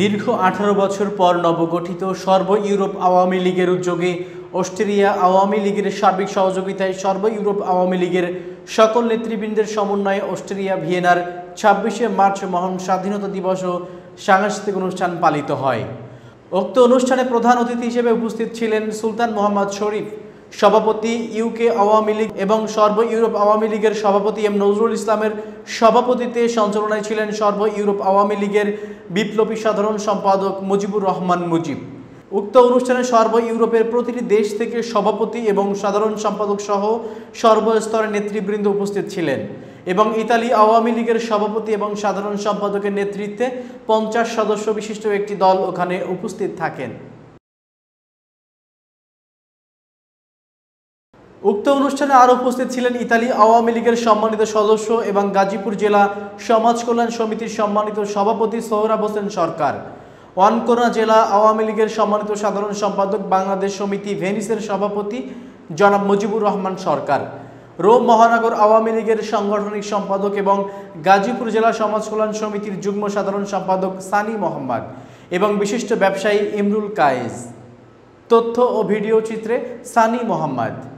দীর্ঘ আঠারো বছর পর নবগঠিত সর্ব ইউরোপ আওয়ামী লীগের উদ্যোগে অস্ট্রেলিয়া আওয়ামী লীগের সার্বিক সহযোগিতায় সর্ব ইউরোপ আওয়ামী লীগের সকল নেতৃবৃন্দের সমন্বয়ে অস্ট্রেলিয়া ভিয়েনার ছাব্বিশে মার্চ মহান স্বাধীনতা দিবস ও সাংস্কৃতিক অনুষ্ঠান পালিত হয় উক্ত অনুষ্ঠানে প্রধান অতিথি হিসেবে উপস্থিত ছিলেন সুলতান মোহাম্মদ শরীফ সভাপতি ইউকে আওয়ামী লীগ এবং সর্ব ইউরোপ আওয়ামী লীগের সভাপতি এম নজরুল ইসলামের সভাপতিতে সঞ্চালনায় ছিলেন সর্ব ইউরোপ আওয়ামী লীগের বিপ্লবী সাধারণ সম্পাদক মুজিবুর রহমান মুজিব উক্ত অনুষ্ঠানে সর্ব ইউরোপের প্রতিটি দেশ থেকে সভাপতি এবং সাধারণ সম্পাদক সহ সর্বস্তরের নেতৃবৃন্দ উপস্থিত ছিলেন এবং ইতালি আওয়ামী লীগের সভাপতি এবং সাধারণ সম্পাদকের নেতৃত্বে পঞ্চাশ সদস্য বিশিষ্ট একটি দল ওখানে উপস্থিত থাকেন উক্ত অনুষ্ঠানে আরও উপস্থিত ছিলেন ইতালি আওয়ামী লীগের সম্মানিত সদস্য এবং গাজীপুর জেলা সমাজ কল্যাণ সমিতির সম্মানিত সভাপতি সোহরাব হোসেন সরকার ওয়ানকোনা জেলা আওয়ামী লীগের সম্মানিত সাধারণ সম্পাদক বাংলাদেশ সমিতি ভেনিসের সভাপতি জনাব মুজিবুর রহমান সরকার রোম মহানগর আওয়ামী লীগের সাংগঠনিক সম্পাদক এবং গাজীপুর জেলা সমাজ কল্যাণ সমিতির যুগ্ম সাধারণ সম্পাদক সানি মোহাম্মদ এবং বিশিষ্ট ব্যবসায়ী ইমরুল কায়েস তথ্য ও ভিডিও চিত্রে সানি মোহাম্মদ